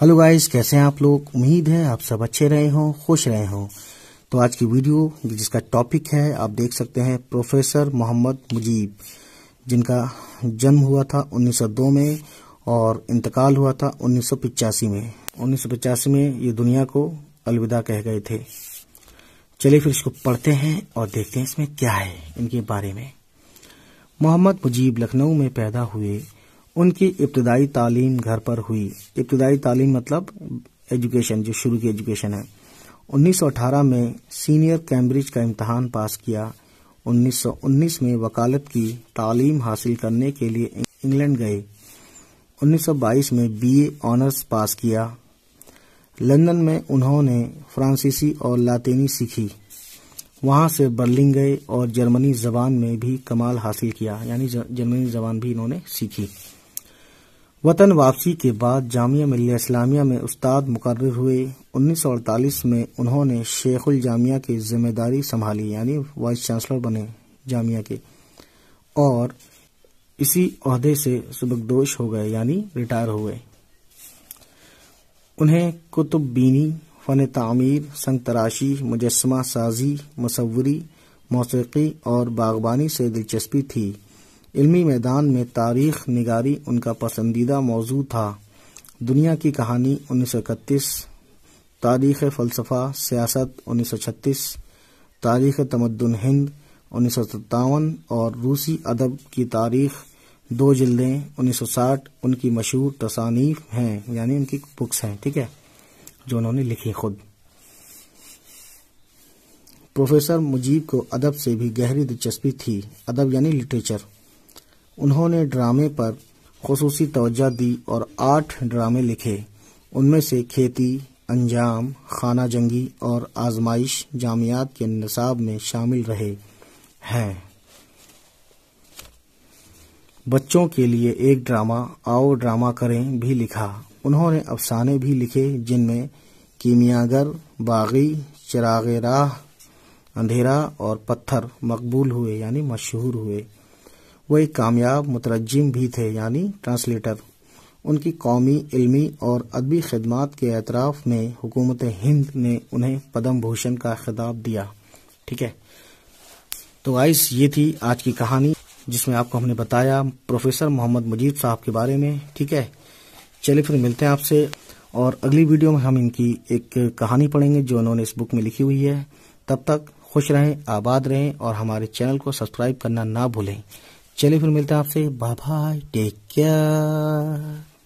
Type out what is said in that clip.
hello guys कैसे हैं आप लोग उम्मीद है आप सब अच्छे रहे हों खुश रहे हों तो आज की वीडियो जिसका टॉपिक है आप देख सकते हैं प्रोफेसर मोहम्मद मुजीब जिनका जन्म हुआ था 1902 में और इंतकाल हुआ था उन्नीस में उन्नीस में ये दुनिया को अलविदा कह गए थे चलिए फिर इसको पढ़ते हैं और देखते हैं इसमें क्या है इनके बारे में मोहम्मद मुजीब लखनऊ में पैदा हुए उनकी इब्तदाई तालीम घर पर हुई इब्तदाई तालीम मतलब एजुकेशन जो शुरू की एजुकेशन है 1918 में सीनियर कैम्ब्रिज का इम्तहान पास किया 1919 में वकालत की तालीम हासिल करने के लिए इंग्लैंड गए 1922 में बीए ऑनर्स पास किया लंदन में उन्होंने फ्रांसीसी और लातीनी सीखी वहाँ से बर्लिन गए और जर्मनी जबान में भी कमाल हासिल किया यानी जर्मनी जबान भी इन्होंने सीखी वतन वापसी के बाद जामिया मिल्लिया इस्लामिया में उस्ताद मुकर हुए 1948 में उन्होंने शेखुल जामिया की जिम्मेदारी संभाली यानी वाइस चांसलर बने जामिया के और इसी अहदे से सुबकदोश हो गए यानी रिटायर हुए उन्हें कुतुब बीनी फ़न तमीर संग तराशी मुजस्मा साजी मसवरी मौसीकी और बागबानी से दिलचस्पी थी इल्मी मैदान में तारीख निगारी उनका पसंदीदा मौजू था दुनिया की कहानी उन्नीस तारीख फ़लसफ़ा सियासत उन्नीस तारीख तमद्दन हिंद उन्नीस और रूसी अदब की तारीख दो जिल्दें 1960 उनकी मशहूर तसानीफ हैं यानी उनकी बुक्स हैं ठीक है जो उन्होंने लिखी खुद प्रोफेसर मुजीब को अदब से भी गहरी दिलचस्पी थी अदब यानी लिटरेचर उन्होंने ड्रामे पर खसूसी तोज्जा दी और आठ ड्रामे लिखे उनमें से खेती अंजाम खाना जंगी और आजमाइश जामियात के नसाब में शामिल रहे हैं बच्चों के लिए एक ड्रामा आओ ड्रामा करें भी लिखा उन्होंने अफसाने भी लिखे जिनमें कीमियागर बागी चिराग राह अंधेरा और पत्थर मकबूल हुए यानी मशहूर हुए वो एक कामयाब मुतरजम भी थे यानी ट्रांसलेटर उनकी कौमी इलमी और अदबी खदमात के एतराफ़ में हुकूमत हिंद ने उन्हें पद्म भूषण का खिताब दिया ठीक है तो आइस ये थी आज की कहानी जिसमें आपको हमने बताया प्रोफेसर मोहम्मद मजीद साहब के बारे में ठीक है चलिए फिर मिलते हैं आपसे और अगली वीडियो में हम इनकी एक कहानी पढ़ेंगे जो उन्होंने इस बुक में लिखी हुई है तब तक खुश रहें आबाद रहें और हमारे चैनल को सब्सक्राइब करना ना भूलें चलिए फिर मिलते हैं आपसे बाय बाय टेक केयर